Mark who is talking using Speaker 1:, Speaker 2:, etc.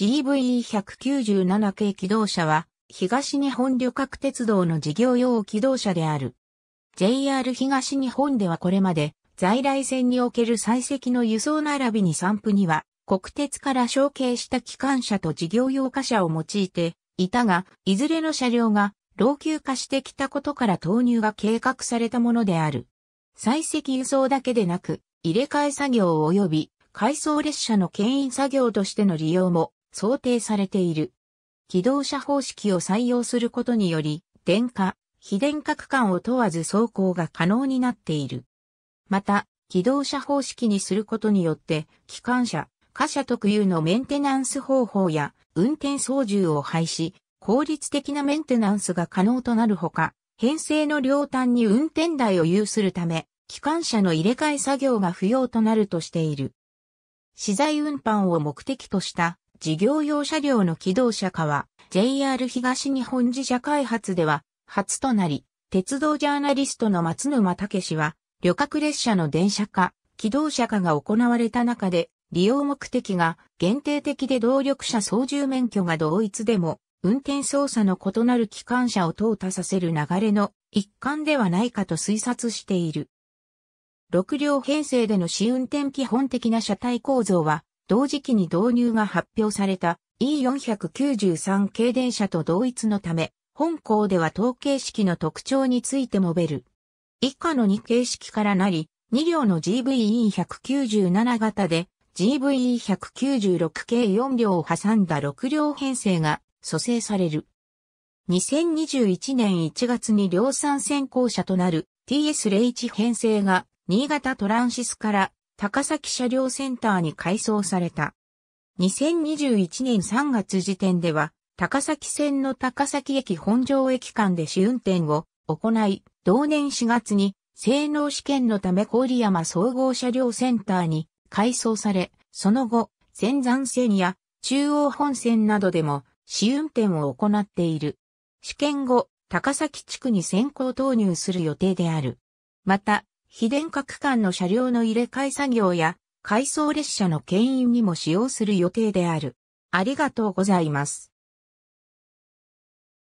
Speaker 1: GVE197 系機動車は、東日本旅客鉄道の事業用機動車である。JR 東日本ではこれまで、在来線における採石の輸送並びに散布には、国鉄から承継した機関車と事業用貨車を用いていたが、いずれの車両が老朽化してきたことから投入が計画されたものである。採石輸送だけでなく、入れ替え作業及び回送列車の牽引作業としての利用も想定されている。軌動車方式を採用することにより、電化、非電化区間を問わず走行が可能になっている。また、軌動車方式にすることによって、機関車、貨車特有のメンテナンス方法や運転操縦を廃止、効率的なメンテナンスが可能となるほか、編成の両端に運転台を有するため、機関車の入れ替え作業が不要となるとしている。資材運搬を目的とした事業用車両の機動車化は JR 東日本自社開発では初となり、鉄道ジャーナリストの松沼武氏は旅客列車の電車化、機動車化が行われた中で利用目的が限定的で動力車操縦免許が同一でも運転操作の異なる機関車を淘汰させる流れの一環ではないかと推察している。6両編成での試運転基本的な車体構造は同時期に導入が発表された E493 系電車と同一のため、本校では統計式の特徴について述べる。以下の2形式からなり、2両の GVE197 型で GVE196 系4両を挟んだ6両編成が蘇生される。2021年1月に量産先行車となる TS01 編成が新潟トランシスから高崎車両センターに改装された。2021年3月時点では、高崎線の高崎駅本庄駅間で試運転を行い、同年4月に性能試験のため郡山総合車両センターに改装され、その後、仙山線や中央本線などでも試運転を行っている。試験後、高崎地区に先行投入する予定である。また、非電化区間の車両の入れ替え作業や、回送列車の牽引にも使用する予定である。ありがとうございます。